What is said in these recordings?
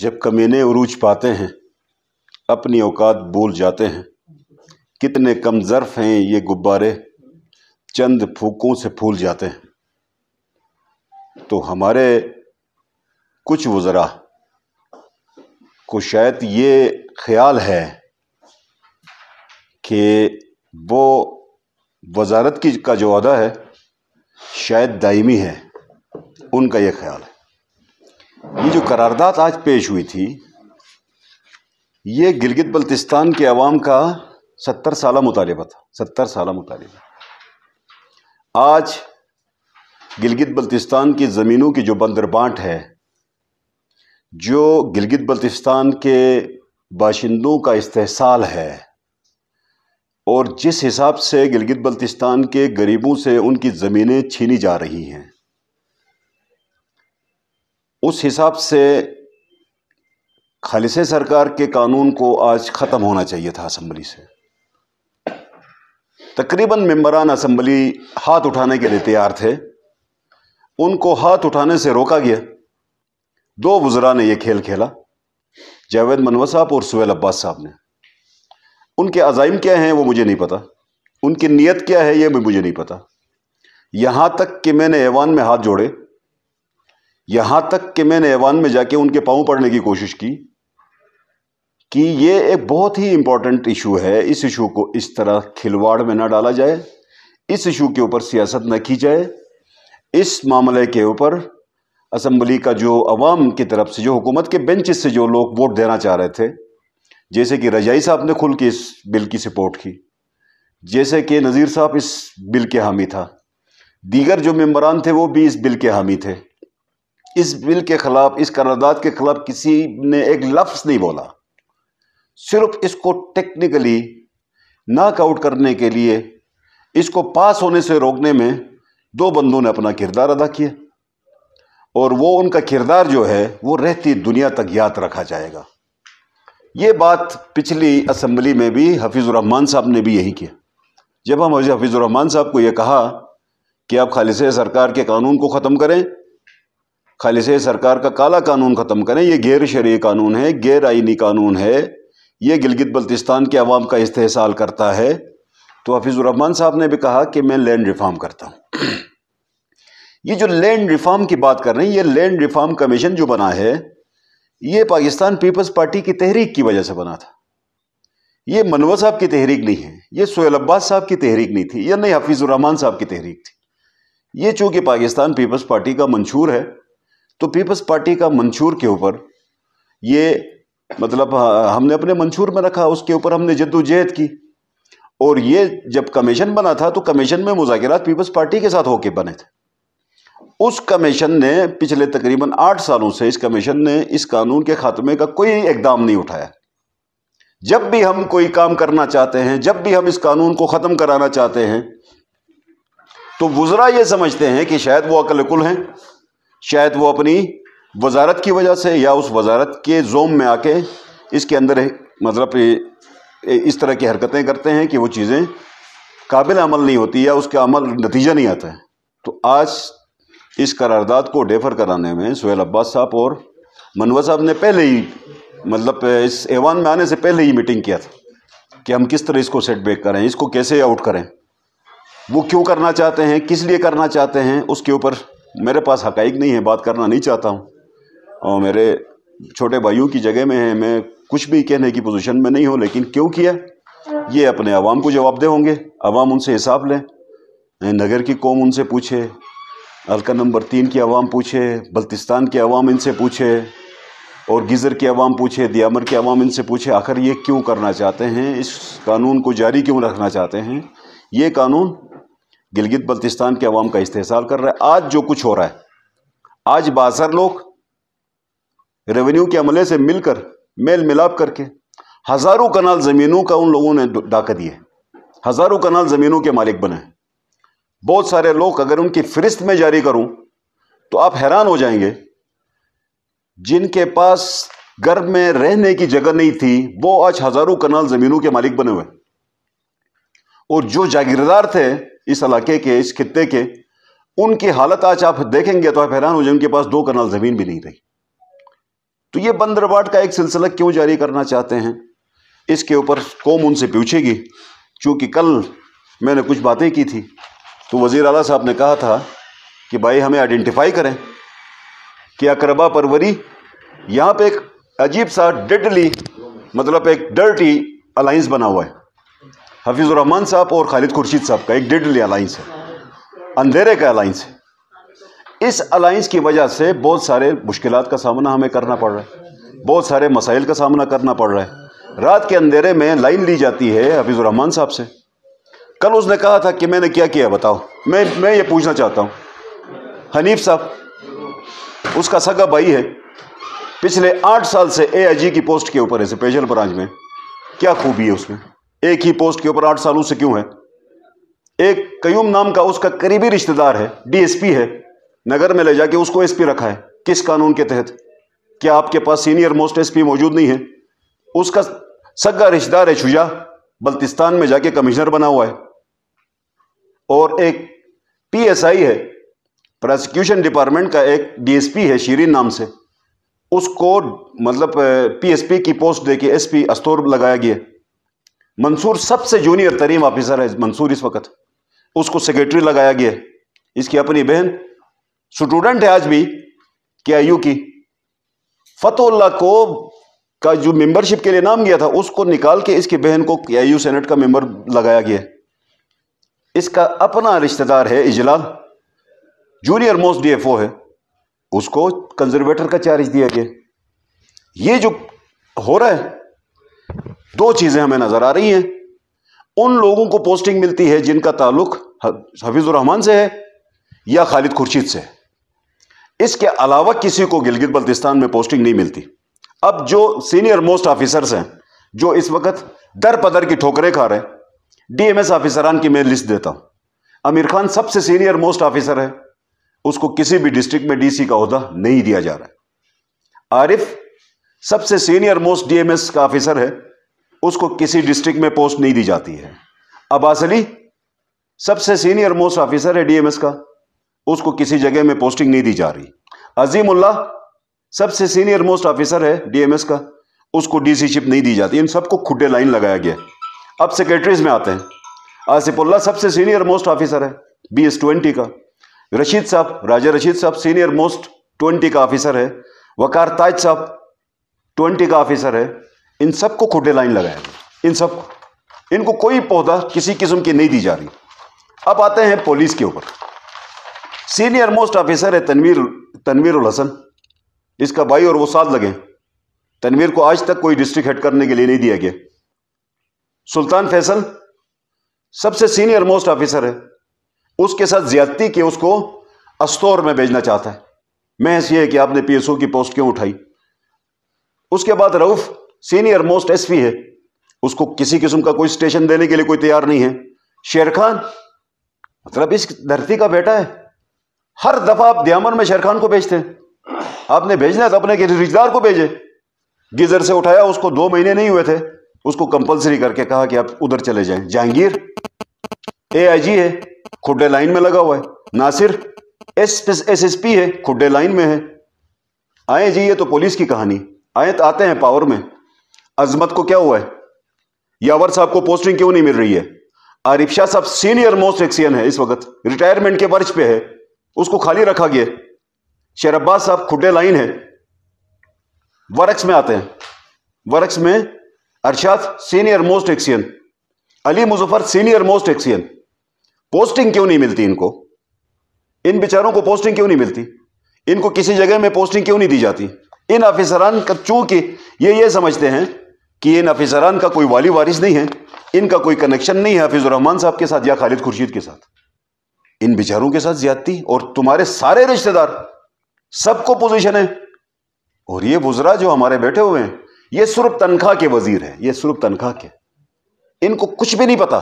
जब कमीने उरूज पाते हैं अपनी औकात भूल जाते हैं कितने कम ज़र्फ़ हैं ये गुब्बारे चंद फूकों से फूल जाते हैं तो हमारे कुछ वज़रा को शायद ये ख्याल है कि वो वजारत की का जो अदा है शायद दायमी है उनका ये ख्याल है ये जो करारदाद आज पेश हुई थी ये गिलगित बल्तिस्तान के अवाम का सत्तर साल मुतालबा था सत्तर साल मुतालबा आज गिलगित बल्तिस्तान की ज़मीनों की जो बंदरबांट है जो गिलगित बल्तिस्तान के बाशिंदों का इस्तेसाल है और जिस हिसाब से गिलगित बल्तिस्तान के गरीबों से उनकी ज़मीनें छीनी जा रही हैं उस हिसाब से खालिसे सरकार के कानून को आज ख़त्म होना चाहिए था असम्बली से तकरीबन मेम्बरान असम्बली हाथ उठाने के लिए तैयार थे उनको हाथ उठाने से रोका गया दो वज़रा ने यह खेल खेला जावेद मनवा साहब और सुहेल अब्बास साहब ने उनके अजाइम क्या हैं वो मुझे नहीं पता उनकी नीयत क्या है ये मुझे नहीं पता यहाँ तक कि मैंने ऐवान में हाथ जोड़े यहाँ तक कि मैंने ऐवान में जाके उनके पाँव पड़ने की कोशिश की कि ये एक बहुत ही इम्पॉर्टेंट इशू है इस इशू को इस तरह खिलवाड़ में ना डाला जाए इस इशू के ऊपर सियासत न की जाए इस मामले के ऊपर असम्बली का जो अवाम की तरफ से जो हुकूमत के बेंचेस से जो लोग वोट देना चाह रहे थे जैसे कि रजाई साहब ने खुल के इस बिल की सपोर्ट की जैसे कि नज़ीर साहब इस बिल के हामी था दीगर जो मेम्बरान थे वो भी इस बिल के हामी थे इस बिल के खिलाफ इस करारदाद के खिलाफ किसी ने एक लफ्ज़ नहीं बोला सिर्फ इसको टेक्निकली नाकआउट करने के लिए इसको पास होने से रोकने में दो बंदों ने अपना किरदार अदा किया और वो उनका किरदार जो है वो रहती दुनिया तक याद रखा जाएगा ये बात पिछली असम्बली में भी हफीज़ुररहमान साहब ने भी यही किया जब हम हफीज़ुररहमान साहब को ये कहा कि आप खालिश सरकार के कानून को ख़त्म करें खालिसे सरकार का काला कानून ख़त्म करें यह गैर शर्य कानून है गैर आइनी कानून है ये गिलगित बल्तिस्तान के आवाम का इस्तेसाल करता है तो हफीज़ुररहमान साहब ने भी कहा कि मैं लैंड रिफार्म करता हूँ ये जो लैंड रिफार्म की बात कर रहे हैं ये लैंड रिफार्म कमीशन जो बना है ये पाकिस्तान पीपल्स पार्टी की तहरीक की वजह से बना था ये मनवर साहब की तहरीक नहीं है ये सोहेल अब्बास साहब की तहरीक नहीं थी या नहीं हफीज़ुररहमान साहब की तहरीक थी ये चूँकि पाकिस्तान पीपल्स पार्टी का मंशूर है तो पीपल्स पार्टी का मंशूर के ऊपर ये मतलब हाँ, हमने अपने मंशूर में रखा उसके ऊपर हमने जद्दोजहद की और ये जब कमीशन बना था तो कमीशन में मुजात पीपल्स पार्टी के साथ होके बने थे उस कमीशन ने पिछले तकरीबन आठ सालों से इस कमीशन ने इस कानून के खात्मे का कोई इकदाम नहीं उठाया जब भी हम कोई काम करना चाहते हैं जब भी हम इस कानून को ख़त्म कराना चाहते हैं तो वज़रा ये समझते हैं कि शायद वो अकलकुल हैं शायद वो अपनी वजारत की वजह से या उस वजारत के जोम में आके इसके अंदर मतलब इस तरह की हरकतें करते हैं कि वो चीज़ें काबिल अमल नहीं होती या उसका अमल नतीजा नहीं आता है तो आज इस करारदाद को डेफर कराने में सुहेल अब्बास साहब और मनवा साहब ने पहले ही मतलब इस ऐवान में आने से पहले ही मीटिंग किया था कि हम किस तरह इसको सेटबैक करें इसको कैसे आउट करें वो क्यों करना चाहते हैं किस लिए करना चाहते हैं उसके ऊपर मेरे पास हकाइक नहीं है बात करना नहीं चाहता हूँ और मेरे छोटे भाइयों की जगह में है मैं कुछ भी कहने की पोजीशन में नहीं हूँ लेकिन क्यों किया ये अपने आवाम को जवाबदेह होंगे आवाम उनसे हिसाब लें नगर की कौम उनसे पूछे हल्का नंबर तीन की आवाम पूछे बल्तिस्तान की आवाम इनसे पूछे और गीज़र की आवाम पूछे दियामर की आवाम इनसे पूछे आखिर ये क्यों करना चाहते हैं इस कानून को जारी क्यों रखना चाहते हैं ये कानून गिलगित बल्तिस्तान के अवाम का इस्तेसाल कर रहा है आज जो कुछ हो रहा है आज बासर लोग रेवेन्यू के अमले से मिलकर मेल मिलाप करके हज़ारों कनाल ज़मीनों का उन लोगों ने डाका दिए हज़ारों कनाल ज़मीनों के मालिक बने बहुत सारे लोग अगर उनकी फहरिस्त में जारी करूं तो आप हैरान हो जाएंगे जिनके पास घर में रहने की जगह नहीं थी वो आज हज़ारों कनाल ज़मीनों के मालिक बने हुए और जो जागीरदार थे इस इलाके के इस खत्े के उनकी हालत आज आप देखेंगे तो आप हैरान हो जाए उनके पास दो कनाल ज़मीन भी नहीं रही तो ये बंदरबाट का एक सिलसिला क्यों जारी करना चाहते हैं इसके ऊपर कौम उनसे पूछेगी क्योंकि कल मैंने कुछ बातें की थी तो वज़ी अला साहब ने कहा था कि भाई हमें आइडेंटिफाई करें कि अकरबा परवरी यहाँ पे एक अजीब सा डेडली मतलब एक डर्टी अलाइंस बना हुआ है हफीज़ुररहमान साहब और खालिद खुर्शीद साहब का एक डेडली अलाइंस है अंधेरे का अलाइंस है इस अलाइंस की वजह से बहुत सारे मुश्किल का सामना हमें करना पड़ रहा है बहुत सारे मसाइल का सामना करना पड़ रहा है रात के अंधेरे में लाइन ली जाती है हफीज़ुररहमान साहब से कल उसने कहा था कि मैंने क्या किया बताओ मैं मैं ये पूछना चाहता हूँ हनीफ साहब उसका सगा भाई है पिछले आठ साल से एआईजी की पोस्ट के ऊपर है स्पेशल ब्रांच में क्या खूबी है उसमें एक ही पोस्ट के ऊपर आठ सालों से क्यों है एक कयूम नाम का उसका करीबी रिश्तेदार है डीएसपी है नगर में ले जाके उसको एसपी रखा है किस कानून के तहत क्या आपके पास सीनियर मोस्ट एसपी मौजूद नहीं है उसका सगा रिश्तेदार है शुजा बल्तिस्तान में जाके कमिश्नर बना हुआ है और एक पीएसआई है प्रोसिक्यूशन डिपार्टमेंट का एक डीएसपी है शीरिन नाम से उसको मतलब पीएसपी eh, की पोस्ट देके एसपी अस्तोर लगाया गया मंसूर सबसे जूनियर तरीन ऑफिसर है मंसूर इस वक्त उसको सेक्रेटरी लगाया गया इसकी अपनी बहन स्टूडेंट है आज भी के आई यू की फतोल्ला को का जो मेंबरशिप के लिए नाम गया था उसको निकाल के इसकी बहन को के आई यू सेनेट का मेंबर लगाया गया इसका अपना रिश्तेदार है Ijlal junior most D F O है उसको कंजर्वेटर का चार्ज दिया गया ये जो हो रहा है दो चीजें हमें नजर आ रही हैं उन लोगों को पोस्टिंग मिलती है जिनका ताल्लुक हफीजुररहमान से है या खालिद खुर्शीद से इसके अलावा किसी को गिलगित बल्तिस्तान में पोस्टिंग नहीं मिलती अब जो सीनियर मोस्ट ऑफिसर्स हैं जो इस वक्त दर पदर की ठोकरें खा रहे डीएमएस ऑफिसरान की मैं लिस्ट देता हूं आमिर खान सबसे सीनियर मोस्ट ऑफिसर है उसको किसी भी डिस्ट्रिक्ट में डीसी का अहदा नहीं दिया जा रहा है आरिफ सबसे सीनियर मोस्ट डीएमएस का ऑफिसर है उसको किसी डिस्ट्रिक्ट में पोस्ट नहीं दी जाती है अब्बास अली सबसे सीनियर मोस्ट ऑफिसर है डीएमएस का उसको किसी जगह में पोस्टिंग नहीं दी जा रही अजीमुल्ला सबसे सीनियर मोस्ट ऑफिसर है डीएमएस का उसको डीसीशिप नहीं दी जाती इन सबको खुडे लाइन लगाया गया अब सेक्रेटरीज में आते हैं आसिफुल्ला सबसे सीनियर मोस्ट ऑफिसर है बी एस ट्वेंटी का रशीद साहब राजा रशीद साहब सीनियर मोस्ट ट्वेंटी का ऑफिसर है वकार ताज साहब ट्वेंटी का ऑफिसर है इन सबको खुटे लाइन गया इन सब इनको कोई पौधा किसी किस्म की नहीं दी जा रही अब आते हैं पुलिस के ऊपर सीनियर मोस्ट ऑफिसर है तनवीर तनवीर उल हसन इसका भाई और वो साथ लगे तनवीर को आज तक कोई डिस्ट्रिक्ट हेड करने के लिए नहीं दिया गया सुल्तान फैसल सबसे सीनियर मोस्ट ऑफिसर है उसके साथ ज्यादती के उसको अस्तौर में भेजना चाहता है मैं ऐसी है कि आपने पीएसओ की पोस्ट क्यों उठाई उसके बाद रऊफ़ सीनियर मोस्ट एसपी है उसको किसी किस्म का कोई स्टेशन देने के लिए कोई तैयार नहीं है शेर खान मतलब इस धरती का बेटा है हर दफा आप दयामन में शेर खान को भेजते हैं आपने भेजना था अपने किसी रिश्तेदार को भेजे गीजर से उठाया उसको दो महीने नहीं हुए थे उसको कंपलसरी करके कहा कि आप उधर चले जाएं जहांगीर एआईजी है खुडे लाइन में लगा हुआ है नासिर एस एसएसपी है खुडे लाइन में है आए जी ये तो पुलिस की कहानी आए तो आते हैं पावर में अजमत को क्या हुआ है यावर साहब को पोस्टिंग क्यों नहीं मिल रही है आरिफ शाह साहब सीनियर मोस्ट एक्सियन है इस वक्त रिटायरमेंट के वर्ष पे है उसको खाली रखा गया शेर अब्बास साहब खुडे लाइन है वर्क्स में आते हैं वर्क्स में Arshad senior most XEN Ali Muzaffar senior most XEN posting क्यों नहीं मिलती इनको इन बेचारों को पोस्टिंग क्यों नहीं मिलती इनको किसी जगह में पोस्टिंग क्यों नहीं दी जाती इन ऑफिसरान चूंकि ये ये समझते हैं कि इन अफिसरान का कोई वाली वारिस नहीं है इनका कोई कनेक्शन नहीं है हफीज़ुररहमान साहब के साथ या खालिद खुर्शीद के साथ इन बेचारों के साथ ज्यादती और तुम्हारे सारे रिश्तेदार सबको पोजिशन है और ये बुजरा जो हमारे बैठे हुए हैं ये सिर्फ तनख्वाह के वजीर है ये सिर्फ तनख्वाह के इनको कुछ भी नहीं पता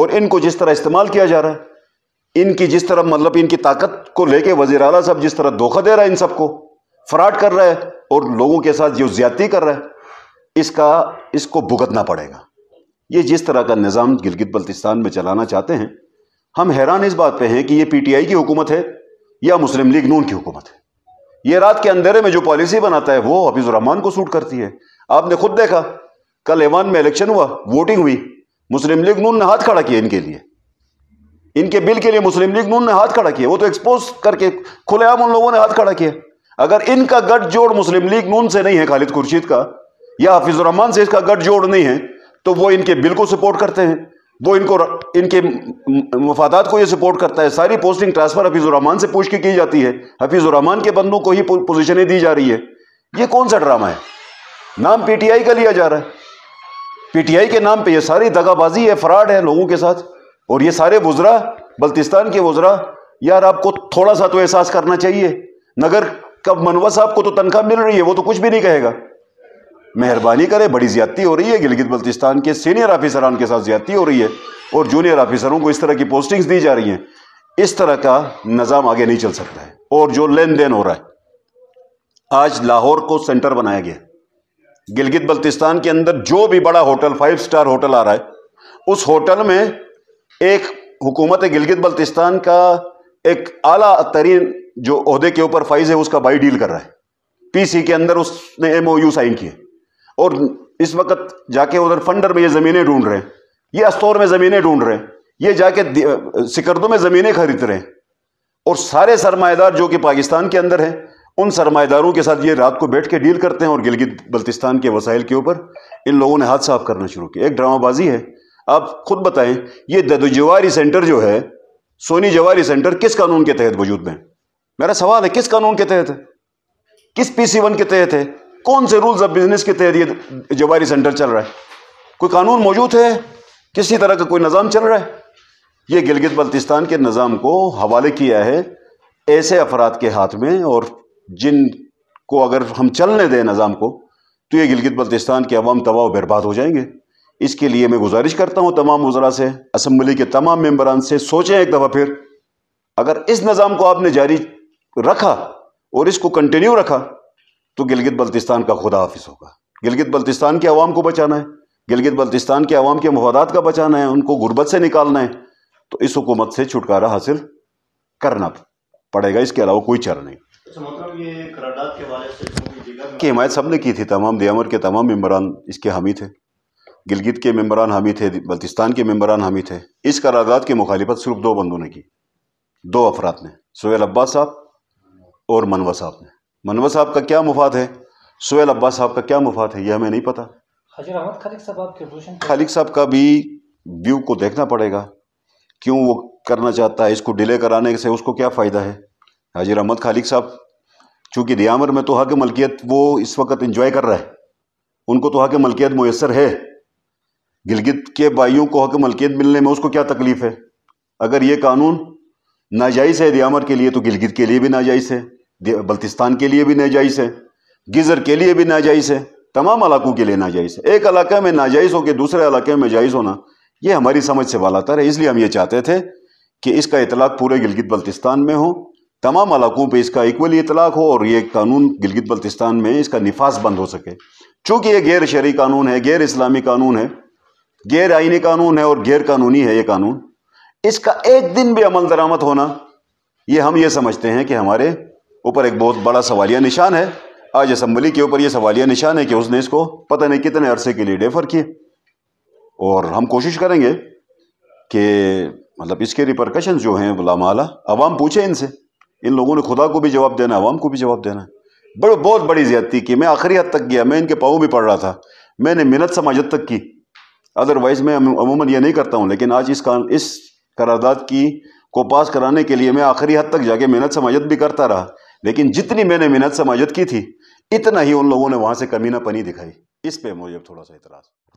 और इनको जिस तरह इस्तेमाल किया जा रहा है इनकी जिस तरह मतलब इनकी ताकत को लेके वजीर अला साहब जिस तरह धोखा दे रहा है इन सबको फ्राड कर रहा है और लोगों के साथ जो ज्यादती कर रहा है इसका इसको भुगतना पड़ेगा ये जिस तरह का निज़ाम गिलगित बल्तिस्तान में चलाना चाहते हैं हम हैरान इस बात पे हैं कि ये पीटीआई की हुकूमत है या मुस्लिम लीग नून की हुकूमत है ये रात के अंधेरे में जो पॉलिसी बनाता है वो हफीज़ुररहमान को सूट करती है आपने खुद देखा कल ऐवान में इलेक्शन हुआ वोटिंग हुई मुस्लिम लीग नून ने हाथ खड़ा किया इनके लिए इनके बिल के लिए मुस्लिम लीग नून ने हाथ खड़ा किया वो तो एक्सपोज करके खुलेआम उन लोगों ने हाथ खड़ा किया अगर इनका गठजोड़ मुस्लिम लीग नून से नहीं है खालिद खुर्शीद का या रहमान से इसका गठजोड़ नहीं है तो वो इनके बिल को सपोर्ट करते हैं वो इनको इनके मफादात को ये सपोर्ट करता है सारी पोस्टिंग ट्रांसफ़र हफीज़ुररहमान से पूछ के की जाती है हफीज़ुररहमान के बंदों को ही पोजीशनें दी जा रही है ये कौन सा ड्रामा है नाम पीटीआई का लिया जा रहा है पीटीआई के नाम पे ये सारी दगाबाजी है फ्रॉड है लोगों के साथ और ये सारे वज्रा बल्तिस्तान के वज्रा यार आपको थोड़ा सा तो एहसास करना चाहिए नगर का मनवा साहब को तो तनख्वाह मिल रही है वो तो कुछ भी नहीं कहेगा मेहरबानी करें बड़ी ज्यादती हो रही है गिलगित बल्तिस्तान के सीनियर ऑफिसरान के साथ ज्यादती हो रही है और जूनियर ऑफिसरों को इस तरह की पोस्टिंग्स दी जा रही हैं इस तरह का निज़ाम आगे नहीं चल सकता है और जो लेन देन हो रहा है आज लाहौर को सेंटर बनाया गया गिलगित बल्तिस्तान के अंदर जो भी बड़ा होटल फाइव स्टार होटल आ रहा है उस होटल में एक हुकूमत गिलगित बल्तिस्तान का एक आला तरीन जो अहदे के ऊपर फाइज है उसका बाई डील कर रहा है पीसी के अंदर उसने एमओयू साइन किए और इस वक्त जाके उधर फंडर में ये ज़मीनें ढूंढ रहे हैं ये अस्तौर में ज़मीनें ढूंढ रहे हैं ये जाके सिकर्दों में ज़मीनें खरीद रहे हैं और सारे सरमाएदार जो कि पाकिस्तान के अंदर हैं उन सरमाएदारों के साथ ये रात को बैठ के डील करते हैं और गिलगित बल्तिस्तान के वसाइल के ऊपर इन लोगों ने हाथ साफ करना शुरू किया एक ड्रामाबाजी है आप खुद बताएं ये ददोजवारी सेंटर जो है सोनी जवारी सेंटर किस कानून के तहत वजूद में मेरा सवाल है किस कानून के तहत है किस पी सी वन के तहत है कौन से रूल्स ऑफ बिजनेस के तहत ये जवारी सेंटर चल रहा है कोई कानून मौजूद है किसी तरह का कोई निज़ाम चल रहा है ये गिलगित बल्तिस्तान के निज़ाम को हवाले किया है ऐसे अफराद के हाथ में और जिन को अगर हम चलने दें निज़ाम को तो ये गिलगित बल्तिस्तान के अवाम तबाह बर्बाद हो जाएंगे इसके लिए मैं गुजारिश करता हूँ तमाम वजरा से असम्बली के तमाम मेम्बरान से सोचें एक दफ़ा फिर अगर इस निज़ाम को आपने जारी रखा और इसको कंटिन्यू रखा तो गिलगित बल्तिस्तान का खुदा हाफिस होगा गिलगित बल्तिस्तान के आवाम को बचाना है गिलगित बल्तिस्तान के आवाम के मफादात का बचाना है उनको गुर्बत से निकालना है तो इस हुकूमत से छुटकारा हासिल करना पड़ेगा इसके अलावा कोई चर नहीं अच्छा, मतलब की हिमायत ने की थी तमाम दियामर के तमाम मम्बरान इसके हामी थे गिलगित के मम्बरान हामी थे बल्तिस्तान के मम्बरान हामी थे इस करारदाद की मुखालिफत सिर्फ दो बंदों ने की दो अफराद ने सोहेल अब्बास साहब और मनवा साहब ने मनवा साहब का क्या मुफाद है सुहेल अब्बास साहब का क्या मुफाद है यह हमें नहीं पता हजर अहमद खालिक खालिक साहब का भी व्यू को देखना पड़ेगा क्यों वो करना चाहता है इसको डिले कराने से उसको क्या फ़ायदा है हाजिर अहमद खालिक साहब चूँकि रियामर में तो हक मलकियत वो इस वक्त इंजॉय कर रहा है उनको तो हक मलकियत मैसर है गिलगित के भाइयों को हक मलकियत मिलने में उसको क्या तकलीफ़ है अगर ये कानून नाजायज़ है रियामर के लिए तो गिलगित के लिए भी नाजायज़ है बल्तिस्तान के लिए भी नाजायज़ है गिजर के लिए भी नाजायज़ है तमाम इलाकों के लिए नाजायज़ है एक इलाके में नाजायज़ हो के दूसरे इलाके में जायज़ होना यह हमारी समझ से वालातर है इसलिए हम ये चाहते थे कि इसका इतलाक़ पूरे गिलगित बल्तिस्तान में हो तमाम इलाकों पर इसका इक्वली इतलाक़ हो और ये कानून गिलगित बल्तिस्तान में इसका निफास बंद हो सके चूंकि ये गैर शहरी कानून है गैर इस्लामी कानून है गैर आइनी कानून है और गैर कानूनी है ये कानून इसका एक दिन भी अमल दरामद होना ये हम ये समझते हैं कि हमारे ऊपर एक बहुत बड़ा सवालिया निशान है आज असम्बली के ऊपर यह सवालिया निशान है कि उसने इसको पता नहीं कितने अरसे के लिए डेफर किए और हम कोशिश करेंगे कि मतलब इसके रिपरकशन जो हैं आला अवाम पूछे इनसे इन लोगों ने खुदा को भी जवाब देना है अवाम को भी जवाब देना है बड़े बहुत बड़ी ज्यादती की मैं आखिरी हद तक गया मैं इनके पाओ भी पढ़ रहा था मैंने मिनत समाजत तक की अदरवाइज़ मैं अमूमन ये नहीं करता हूँ लेकिन आज इस कान इस करारदाद की को पास कराने के लिए मैं आखिरी हद तक जाके मेहनत समाजत भी करता रहा लेकिन जितनी मैंने मेहनत समाजत की थी इतना ही उन लोगों ने वहाँ से पनी दिखाई इस पे मुझे थोड़ा सा इतराज़